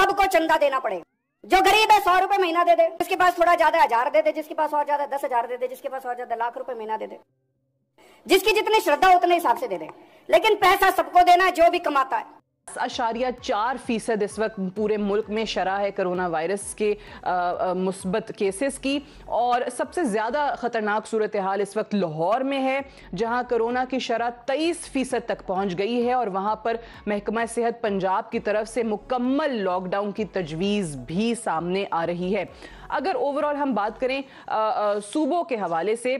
सबको चंदा देना पड़ेगा जो गरीब है सौ रुपए महीना दे दे जिसके पास थोड़ा ज्यादा हजार दे दे जिसके पास और ज्यादा दस हजार दे दे जिसके पास और ज्यादा लाख रुपए महीना दे दे जिसकी जितनी श्रद्धा उतने हिसाब से दे दे लेकिन पैसा सबको देना है जो भी कमाता है अशारिया चार फीसद इस वक्त पूरे मुल्क में शरह है कोरोना वायरस के मुस्बत केसेस की और सबसे ज़्यादा ख़तरनाक सूरत हाल इस वक्त लाहौर में है जहाँ कोरोना की शरह तेईस फ़ीसद तक पहुँच गई है और वहाँ पर महकमा सेहत पंजाब की तरफ से मुकम्मल लॉकडाउन की तजवीज़ भी सामने आ रही है अगर ओवरऑल हम बात करें सूबों के हवाले से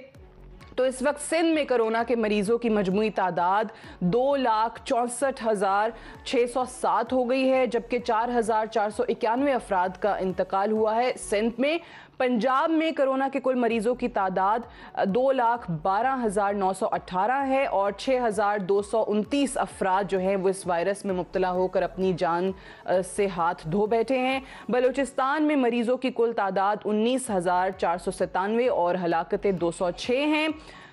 तो इस वक्त सिंध में कोरोना के मरीजों की मजमू तादाद दो लाख चौंसठ हज़ार छः सौ सात हो गई है जबकि चार हज़ार चार सौ इक्यानवे अफराद का इंतकाल हुआ है सिंध में पंजाब में कोरोना के कुल मरीजों की तादाद दो लाख बारह हज़ार नौ सौ अट्ठारह है और छः हज़ार दो सौ उनतीस अफराद जो हैं वो इस वायरस में मुबतला होकर अपनी जान से हाथ धो बैठे हैं बलूचिस्तान में मरीजों की कुल तादाद उन्नीस हज़ार चार सौ सतानवे और हलाकतें दो सौ छः हैं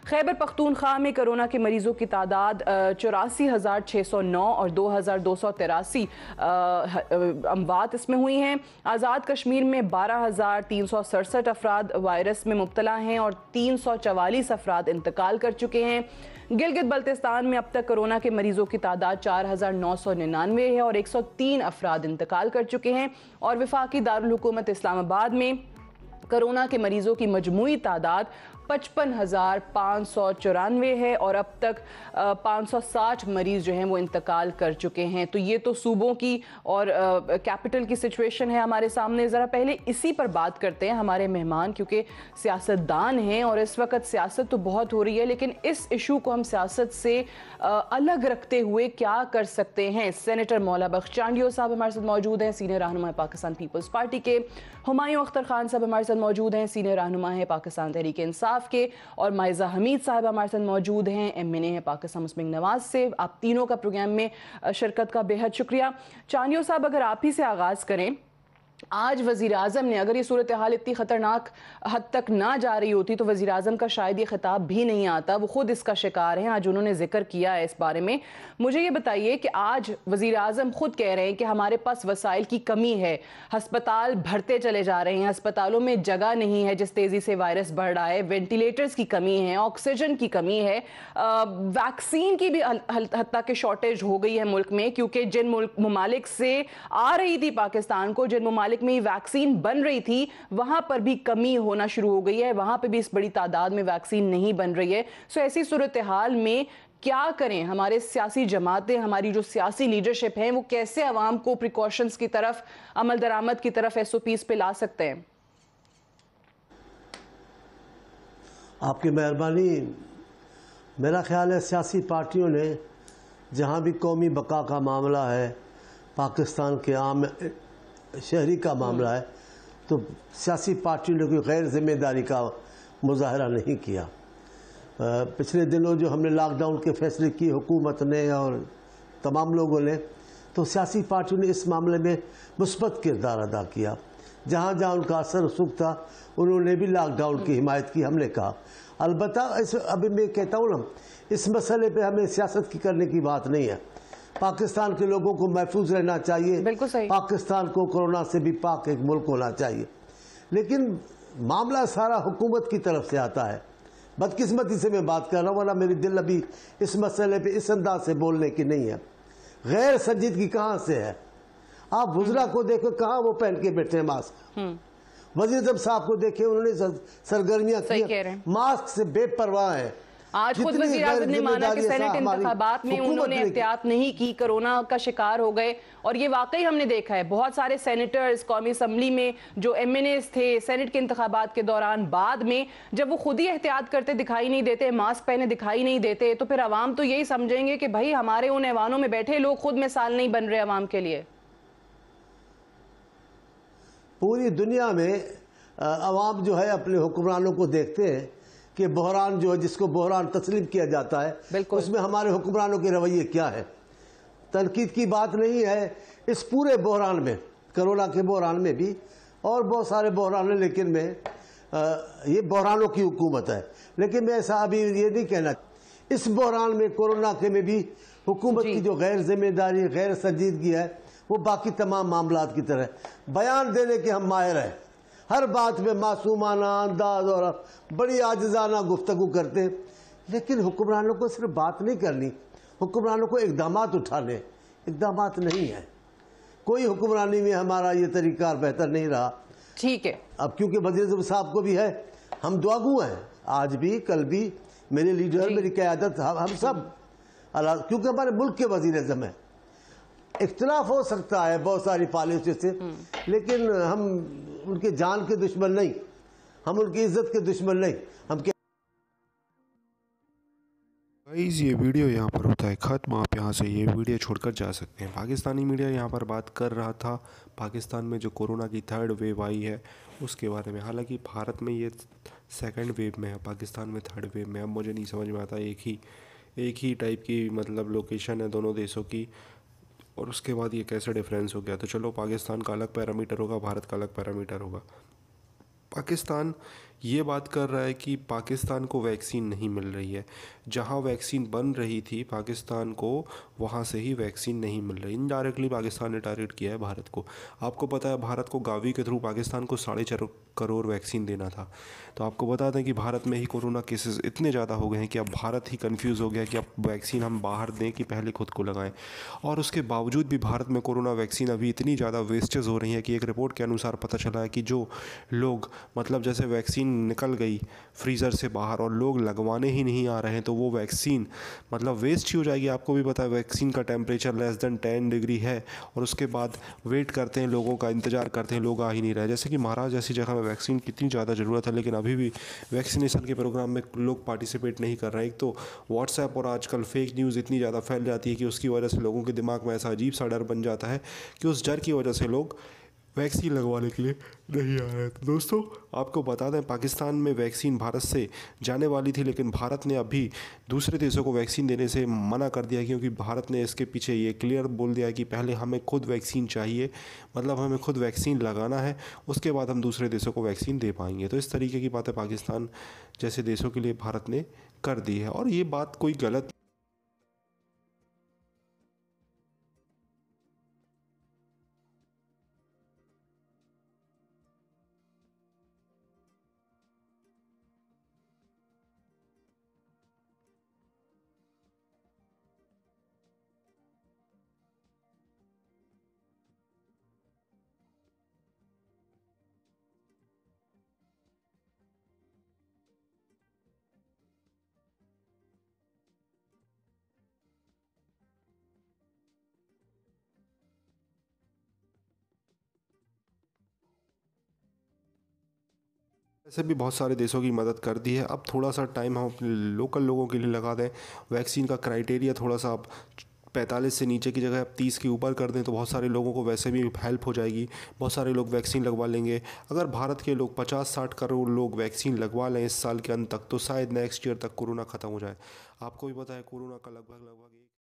खैबर पख्तूनख्वा में कोरोना के मरीजों की तादाद चौरासी हज़ार छः सौ नौ और दो हज़ार दो सौ तिरासी अमवात इसमें हुई हैं आज़ाद कश्मीर में बारह हज़ार तीन सौ सड़सठ अफराद वायरस में मुबतला हैं और तीन सौ चवालीस अफराद इंतकाल कर चुके हैं गिलगित बल्तिस्तान में अब तक कोरोना के मरीजों की तादाद चार हज़ार नौ सौ निन्यानवे है और एक सौ तीन अफराद इंतकाल कर चुके हैं और विफाकी दारकूमत इस्लामाबाद में कोरोना के मरीजों की मजमू तादाद पचपन हज़ार पाँच सौ चौरानवे है और अब तक पाँच सौ साठ मरीज़ जो हैं वो इंतकाल कर चुके हैं तो ये तो सूबों की और कैपिटल की सिचुएशन है हमारे सामने ज़रा पहले इसी पर बात करते हैं हमारे मेहमान क्योंकि सियासतदान हैं और इस वक्त सियासत तो बहुत हो रही है लेकिन इस इशू को हम सियासत से अलग रखते हुए क्या कर सकते हैं सैनिटर मौला बख्श चांडियो साहब हमारे साथ मौजूद हैं सीनियर रहनुमा पाकिस्तान पीपल्स पार्टी के हमायूं अख्तर खान साहब हमारे साथ साथ मौजूद हैं सीनियर रहनुमा हैं पाकिस्तान तहरीक इंसाफ के और मायजा हमीद साहब हमारे साथ मौजूद हैं एम एन ए हैं पाकिस्तान मुस्लिम नवाज से आप तीनों का प्रोग्राम में शिरकत का बेहद शुक्रिया चानियो साहब अगर आप ही से आगाज़ करें आज वजीर अजम ने अगर ये सूरत हाल इतनी ख़तरनाक हद तक ना जा रही होती तो वजीर अजम का शायद ये खिताब भी नहीं आता वो ख़ुद इसका शिकार हैं आज उन्होंने जिक्र किया है इस बारे में मुझे ये बताइए कि आज वजीर अजम ख़ुद कह रहे हैं कि हमारे पास वसाइल की कमी है हस्पताल भरते चले जा रहे हैं अस्पतालों में जगह नहीं है जिस तेज़ी से वायरस बढ़ रहा है वेंटिलेटर्स की कमी है ऑक्सीजन की कमी है वैक्सीन की भी हद तक शॉर्टेज हो गई है मुल्क में क्योंकि जिन मुल्क ममालिक से आ रही थी पाकिस्तान को जिन ममालिक ममालिक में वैक्सीन बन रही थी वहां पर भी कमी होना शुरू हो गई है वहां पर भी इस बड़ी तादाद में वैक्सीन नहीं बन रही है सो ऐसी सूरत हाल में क्या करें हमारे सियासी जमातें हमारी जो सियासी लीडरशिप है वो कैसे आवाम को प्रिकॉशंस की तरफ अमल दरामद की तरफ एस ओ पीज पे ला सकते हैं आपकी मेहरबानी मेरा ख्याल है सियासी पार्टियों ने जहाँ भी कौमी बका का मामला है पाकिस्तान के आम शहरी का मामला है तो सियासी पार्टियों ने कोई गैर जिम्मेदारी का मुजाहरा नहीं किया पिछले दिनों जो हमने लॉकडाउन के फैसले किए हुकूमत ने और तमाम लोगों ने तो सियासी पार्टियों ने इस मामले में मुस्बत किरदार अदा किया जहाँ जहाँ उनका असर सुख था उन्होंने भी लॉकडाउन की हिमायत की हमने कहा अलबत् अभी मैं कहता हूँ ना इस मसले पे हमें सियासत की करने की बात नहीं है पाकिस्तान के लोगों को महफूज रहना चाहिए बिल्कुल सही पाकिस्तान को कोरोना से भी पाक एक मुल्क होना चाहिए लेकिन मामला सारा हुकूमत की तरफ से आता है बदकिस्मती से मैं बात कर रहा हूँ वरना मेरी दिल अभी इस मसले पे इस अंदाज से बोलने की नहीं है गैर संजीदगी कहाँ से है आप गुजरा को देखो कहाँ वो पहन के बैठे हैं मास्क हम्म। वजीर साहब को देखे उन्होंने सरगर्मियाँ मास्क से बेपरवाह है आज खुद वजी अजम ने माना कि सेनेट इंतबात में उन्होंने एहतियात नहीं की कोरोना का शिकार हो गए और ये वाकई हमने देखा है बहुत सारे सेनेटर्स कौमी असम्बली में जो एम एन एस थे सेनेट के इंतबात के दौरान बाद में जब वो खुद ही एहतियात करते दिखाई नहीं देते मास्क पहने दिखाई नहीं देते तो फिर आवाम तो यही समझेंगे कि भाई हमारे उन ऐवानों में बैठे लोग खुद मिसाल नहीं बन रहे आवाम के लिए पूरी दुनिया में आवाम जो है अपने हुक्मरानों को देखते हैं कि बहरान जो है जिसको बहरान तस्लीम किया जाता है उसमें हमारे हुक्मरानों के रवैये क्या है तनकीद की बात नहीं है इस पूरे बहरान में करोना के बहरान में भी और बहुत सारे बहरान हैं लेकिन मैं आ, ये बहरानों की हुकूमत है लेकिन मैं ऐसा अभी ये नहीं कहना इस बहरान में कोरोना के में भी हुकूमत की जो गैर जिम्मेदारी गैर संजीदगी है वो बाकी तमाम मामला की तरह बयान देने के हम माहिर हैं हर बात में मासूमाना अंदाज और बड़ी आजाना गुफ्तु करते हैं लेकिन हुक्मरानों को सिर्फ बात नहीं करनी हुक्मरानों को इकदाम उठाने इकदाम नहीं है कोई हुक्मरानी में हमारा ये तरीका बेहतर नहीं रहा ठीक है अब क्योंकि अजम साहब को भी है हम दुआगु हैं आज भी कल भी मेरे लीडर मेरी क्यादत हम, हम सब क्योंकि हमारे मुल्क के वजीर अजम हैं इख्तलाफ हो सकता है बहुत सारी पॉलिसी से हम्म। लेकिन हम उनके जान के दुश्मन नहीं हम उनकी इज्जत के दुश्मन नहीं हम क्या गाइज़ ये वीडियो यहाँ पर होता है ख़त्म आप यहाँ से ये वीडियो छोड़कर जा सकते हैं पाकिस्तानी मीडिया यहाँ पर बात कर रहा था पाकिस्तान में जो कोरोना की थर्ड वेव आई है उसके बारे में हालांकि भारत में ये सेकंड वेव में है पाकिस्तान में थर्ड वेव में अब मुझे नहीं समझ में आता एक ही एक ही टाइप की मतलब लोकेशन है दोनों देशों की और उसके बाद ये कैसे डिफरेंस हो गया तो चलो पाकिस्तान का अलग पैरामीटर होगा भारत का अलग पैरामीटर होगा पाकिस्तान ये बात कर रहा है कि पाकिस्तान को वैक्सीन नहीं मिल रही है जहाँ वैक्सीन बन रही थी पाकिस्तान को वहाँ से ही वैक्सीन नहीं मिल रही इनडायरेक्टली पाकिस्तान ने टारगेट किया है भारत को आपको पता है भारत को गावी के थ्रू पाकिस्तान को साढ़े चार करोड़ वैक्सीन देना था तो आपको बता दें कि भारत में ही कोरोना केसेस इतने ज़्यादा हो गए हैं कि अब भारत ही कन्फ्यूज़ हो गया कि अब वैक्सीन हम बाहर दें कि पहले खुद को लगाएं और उसके बावजूद भी भारत में कोरोना वैक्सीन अभी इतनी ज़्यादा वेस्टेज हो रही है कि एक रिपोर्ट के अनुसार पता चला है कि जो लोग मतलब जैसे वैक्सीन वैक्सीन निकल गई फ्रीज़र से बाहर और लोग लगवाने ही नहीं आ रहे हैं तो वो वैक्सीन मतलब वेस्ट ही हो जाएगी आपको भी पता है वैक्सीन का temperature less than ten degree है और उसके बाद वेट करते हैं लोगों का इंतज़ार करते हैं लोग आ ही नहीं रहे जैसे कि महाराज जैसी जगह में वैक्सीन कितनी ज़्यादा ज़रूरत है लेकिन अभी भी वैक्सीनेशन के प्रोग्राम में लोग पार्टिसिपेट नहीं कर रहे एक तो व्हाट्सएप और आजकल फेक न्यूज़ इतनी ज़्यादा फैल जाती है कि उसकी वजह से लोगों के दिमाग में ऐसा अजीब सा डर बन जाता है कि उस डर की वजह से लोग वैक्सीन लगवाने के लिए नहीं आ रहे थे तो दोस्तों आपको बता दें पाकिस्तान में वैक्सीन भारत से जाने वाली थी लेकिन भारत ने अभी दूसरे देशों को वैक्सीन देने से मना कर दिया क्योंकि भारत ने इसके पीछे ये क्लियर बोल दिया कि पहले हमें खुद वैक्सीन चाहिए मतलब हमें खुद वैक्सीन लगाना है उसके बाद हम दूसरे देशों को वैक्सीन दे पाएंगे तो इस तरीके की बातें पाकिस्तान जैसे देशों के लिए भारत ने कर दी है और ये बात कोई गलत ऐसे भी बहुत सारे देशों की मदद कर दी है अब थोड़ा सा टाइम हम अपने लोकल लोगों के लिए लगा दें वैक्सीन का क्राइटेरिया थोड़ा सा आप पैंतालीस से नीचे की जगह आप तीस के ऊपर कर दें तो बहुत सारे लोगों को वैसे भी हेल्प हो जाएगी बहुत सारे लोग वैक्सीन लगवा लेंगे अगर भारत के लोग पचास साठ करोड़ लोग वैक्सीन लगवा लें इस साल के अंत तक तो शायद नेक्स्ट ईयर तक कोरोना ख़त्म हो जाए आपको भी पता है कोरोना का लगभग लगभग